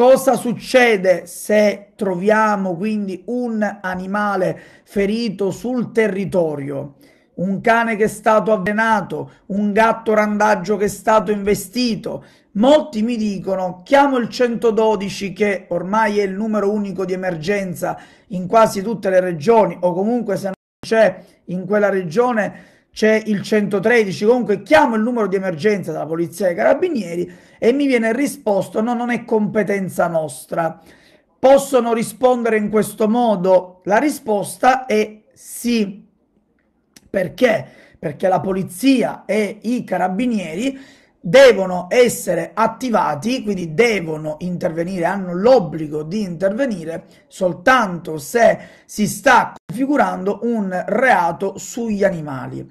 Cosa succede se troviamo quindi un animale ferito sul territorio? Un cane che è stato avvenato, un gatto randaggio che è stato investito. Molti mi dicono chiamo il 112 che ormai è il numero unico di emergenza in quasi tutte le regioni o comunque se non c'è in quella regione c'è il 113, comunque chiamo il numero di emergenza della polizia dei carabinieri e mi viene risposto no, non è competenza nostra. Possono rispondere in questo modo? La risposta è sì. Perché? Perché la polizia e i carabinieri devono essere attivati, quindi devono intervenire, hanno l'obbligo di intervenire soltanto se si sta configurando un reato sugli animali.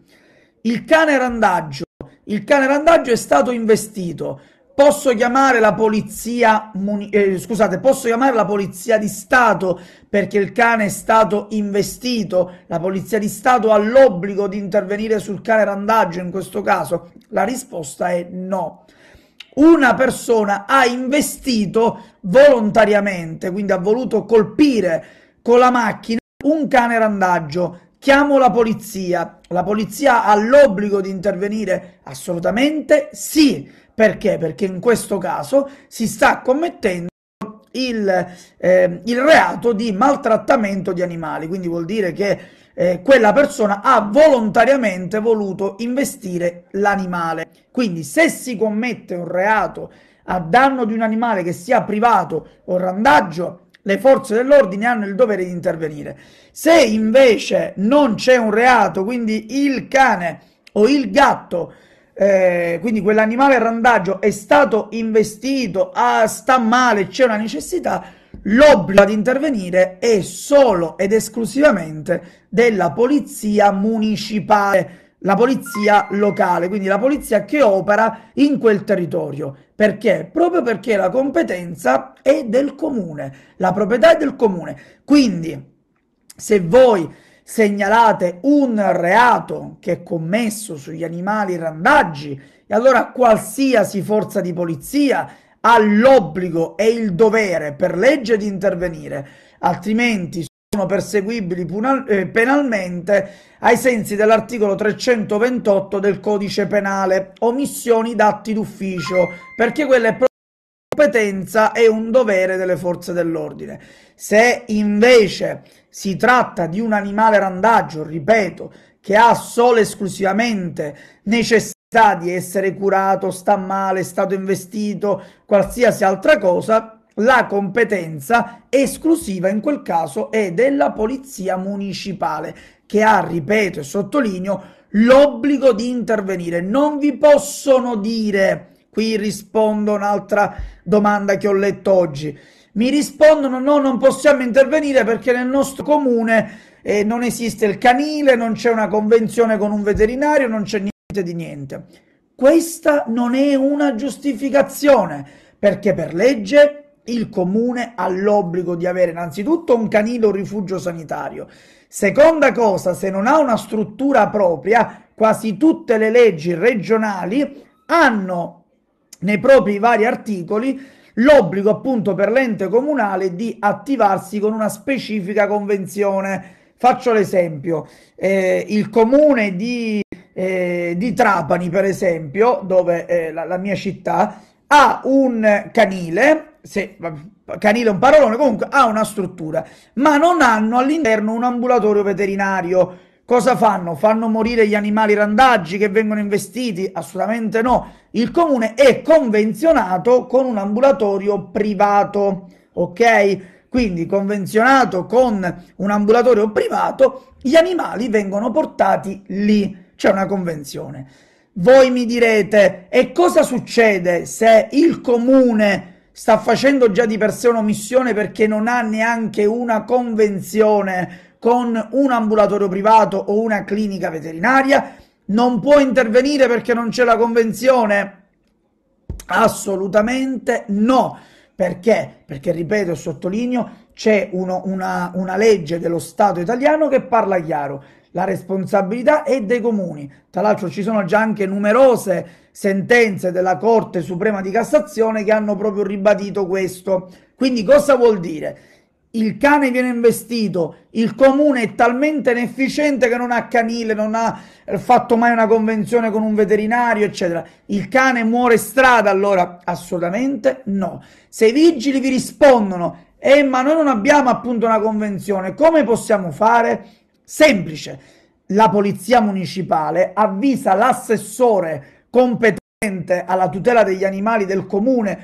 Il cane randaggio, il cane randaggio è stato investito, Posso chiamare la polizia, eh, scusate, posso chiamare la polizia di Stato perché il cane è stato investito? La polizia di Stato ha l'obbligo di intervenire sul cane randaggio in questo caso? La risposta è no. Una persona ha investito volontariamente, quindi ha voluto colpire con la macchina un cane randaggio chiamo la polizia. La polizia ha l'obbligo di intervenire? Assolutamente sì. Perché? Perché in questo caso si sta commettendo il, eh, il reato di maltrattamento di animali, quindi vuol dire che eh, quella persona ha volontariamente voluto investire l'animale. Quindi se si commette un reato a danno di un animale che sia privato o randaggio, le forze dell'ordine hanno il dovere di intervenire. Se invece non c'è un reato, quindi il cane o il gatto, eh, quindi quell'animale randaggio è stato investito, ah, sta male, c'è una necessità, l'obbligo di intervenire è solo ed esclusivamente della polizia municipale la polizia locale, quindi la polizia che opera in quel territorio. Perché? Proprio perché la competenza è del comune, la proprietà è del comune. Quindi, se voi segnalate un reato che è commesso sugli animali randaggi, e allora qualsiasi forza di polizia ha l'obbligo e il dovere per legge di intervenire, altrimenti sono perseguibili eh, penalmente ai sensi dell'articolo 328 del Codice penale, omissioni d'atti d'ufficio, perché quella è proprio competenza e un dovere delle forze dell'ordine. Se invece si tratta di un animale randaggio, ripeto, che ha solo e esclusivamente necessità di essere curato, sta male, è stato investito, qualsiasi altra cosa, la competenza esclusiva in quel caso è della polizia municipale che ha, ripeto e sottolineo, l'obbligo di intervenire. Non vi possono dire, qui rispondo un'altra domanda che ho letto oggi, mi rispondono no, non possiamo intervenire perché nel nostro comune eh, non esiste il canile, non c'è una convenzione con un veterinario, non c'è niente di niente. Questa non è una giustificazione perché per legge il comune ha l'obbligo di avere innanzitutto un canile o rifugio sanitario. Seconda cosa, se non ha una struttura propria, quasi tutte le leggi regionali hanno nei propri vari articoli l'obbligo appunto per l'ente comunale di attivarsi con una specifica convenzione. Faccio l'esempio, eh, il comune di, eh, di, Trapani, per esempio, dove eh, la, la mia città, ha un canile se, Canile è un parolone, comunque ha una struttura, ma non hanno all'interno un ambulatorio veterinario. Cosa fanno? Fanno morire gli animali randaggi che vengono investiti? Assolutamente no. Il comune è convenzionato con un ambulatorio privato, ok? Quindi convenzionato con un ambulatorio privato, gli animali vengono portati lì. C'è una convenzione. Voi mi direte, e cosa succede se il comune sta facendo già di per sé un'omissione perché non ha neanche una convenzione con un ambulatorio privato o una clinica veterinaria, non può intervenire perché non c'è la convenzione? Assolutamente no. Perché? Perché, ripeto e sottolineo, c'è uno, una, una legge dello Stato italiano che parla chiaro la responsabilità è dei comuni. Tra l'altro ci sono già anche numerose sentenze della Corte Suprema di Cassazione che hanno proprio ribadito questo. Quindi cosa vuol dire? Il cane viene investito, il comune è talmente inefficiente che non ha canile, non ha fatto mai una convenzione con un veterinario, eccetera. Il cane muore strada, allora assolutamente no. Se i vigili vi rispondono, eh, ma noi non abbiamo appunto una convenzione, come possiamo fare? Semplice. La polizia municipale avvisa l'assessore competente alla tutela degli animali del comune,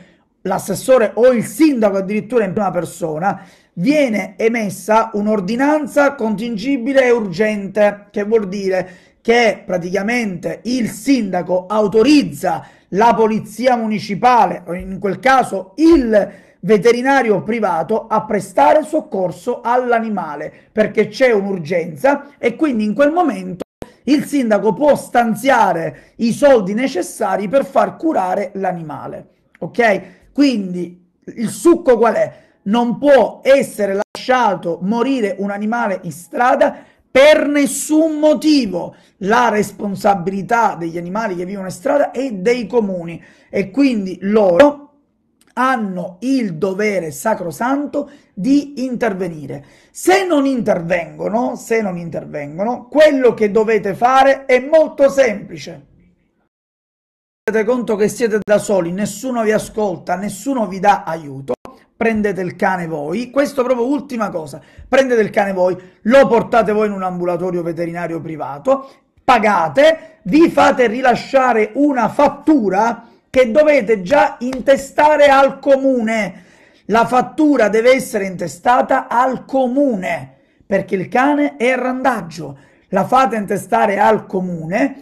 l'assessore o il sindaco addirittura in prima persona, viene emessa un'ordinanza contingibile e urgente, che vuol dire che praticamente il sindaco autorizza la polizia municipale, o in quel caso il veterinario privato a prestare soccorso all'animale perché c'è un'urgenza e quindi in quel momento il sindaco può stanziare i soldi necessari per far curare l'animale. Ok? Quindi il succo qual è? Non può essere lasciato morire un animale in strada per nessun motivo la responsabilità degli animali che vivono in strada è dei comuni e quindi loro hanno il dovere sacrosanto di intervenire. Se non intervengono, se non intervengono, quello che dovete fare è molto semplice. Tenete conto che siete da soli, nessuno vi ascolta, nessuno vi dà aiuto prendete il cane voi, questo proprio ultima cosa, prendete il cane voi, lo portate voi in un ambulatorio veterinario privato, pagate, vi fate rilasciare una fattura che dovete già intestare al comune. La fattura deve essere intestata al comune perché il cane è a randaggio. La fate intestare al comune,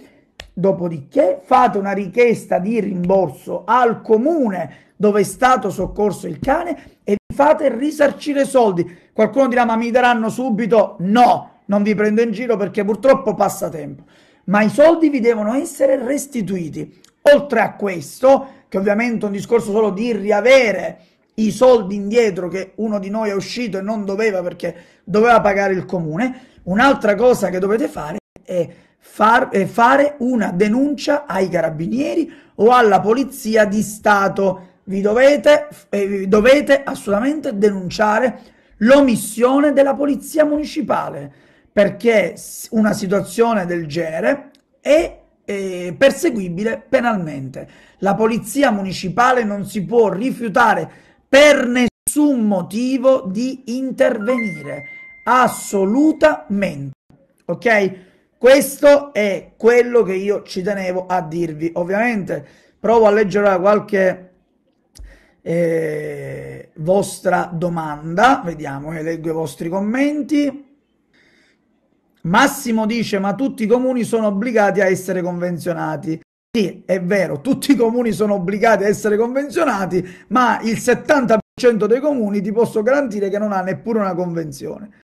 dopodiché fate una richiesta di rimborso al comune dove è stato soccorso il cane e vi fate risarcire soldi. Qualcuno dirà ma mi daranno subito? No, non vi prendo in giro perché purtroppo passa tempo. Ma i soldi vi devono essere restituiti. Oltre a questo, che ovviamente è un discorso solo di riavere i soldi indietro che uno di noi è uscito e non doveva perché doveva pagare il comune, un'altra cosa che dovete fare è, far, è fare una denuncia ai carabinieri o alla polizia di Stato. Vi dovete, eh, dovete assolutamente denunciare l'omissione della polizia municipale perché una situazione del genere è eh, perseguibile penalmente. La polizia municipale non si può rifiutare per nessun motivo di intervenire, assolutamente. Ok? Questo è quello che io ci tenevo a dirvi. Ovviamente provo a leggere qualche eh, vostra domanda, vediamo, eh, leggo i vostri commenti. Massimo dice ma tutti i comuni sono obbligati a essere convenzionati. Sì, è vero, tutti i comuni sono obbligati a essere convenzionati, ma il 70% dei comuni ti posso garantire che non ha neppure una convenzione.